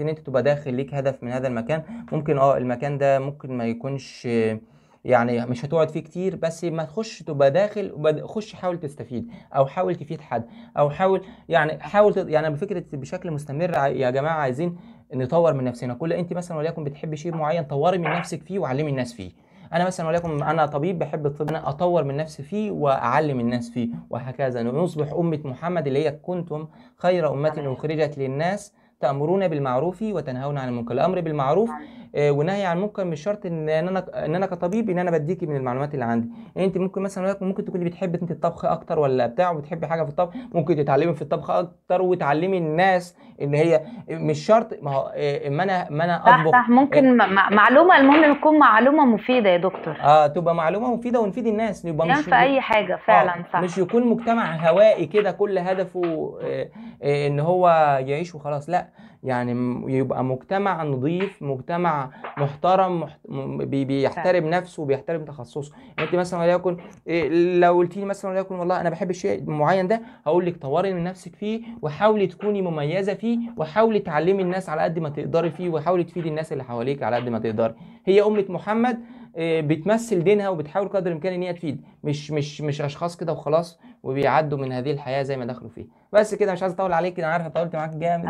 ان انت تبقى داخل ليك هدف من هذا المكان ممكن اه المكان ده ممكن ما يكونش يعني مش هتقعد فيه كتير بس ما تخش تبقى داخل خش حاول تستفيد او حاول تفيد حد او حاول يعني حاول يعني بفكره بشكل مستمر يا جماعه عايزين نطور من نفسنا كل انت مثلا وليكن بتحبي شيء معين طوري من نفسك فيه وعلمي الناس فيه انا مثلا وليكن انا طبيب بحب الطب انا اطور من نفسي فيه واعلم الناس فيه وهكذا نصبح امه محمد اللي هي كنتم خير امه اخرجت للناس تأمرون بالمعروف وتنهون عن المنكر الأمر بالمعروف آه، ونهي عن المنكر مش شرط ان انا ان انا كطبيب ان انا بديكي من المعلومات اللي عندي يعني انت ممكن مثلا ممكن تكوني بتحبي انت الطبخ اكتر ولا بتاع وبتحبي حاجه في الطبخ ممكن تتعلمي في الطبخ اكتر وتعلمي الناس ان هي مش شرط ما هو آه، ما انا ما انا اطبخ صح صح ممكن آه، معلومه المهم تكون معلومه مفيده يا دكتور اه تبقى معلومه مفيده ونفيد الناس يبقى مش في اي حاجه فعلا آه صح مش يكون مجتمع هوائي كده كل هدفه ان هو يعيش وخلاص لا يعني يبقى مجتمع نظيف مجتمع محترم محت... بيحترم نفسه وبيحترم تخصصه يعني انت مثلا وليكن إيه، لو قلتي لي مثلا وليكن والله انا بحب الشيء المعين ده هقول لك طوري من نفسك فيه وحاولي تكوني مميزه فيه وحاولي تعلمي الناس على قد ما تقدري فيه وحاولي تفيدي الناس اللي حواليك على قد ما تقدري هي امه محمد آه، بتمثل دينها وبتحاول قدر الامكان ان هي تفيد مش مش مش اشخاص كده وخلاص وبيعدوا من هذه الحياه زي ما دخلوا فيها بس كده مش عايز اطول عليك انا عارف طولت معاك جامد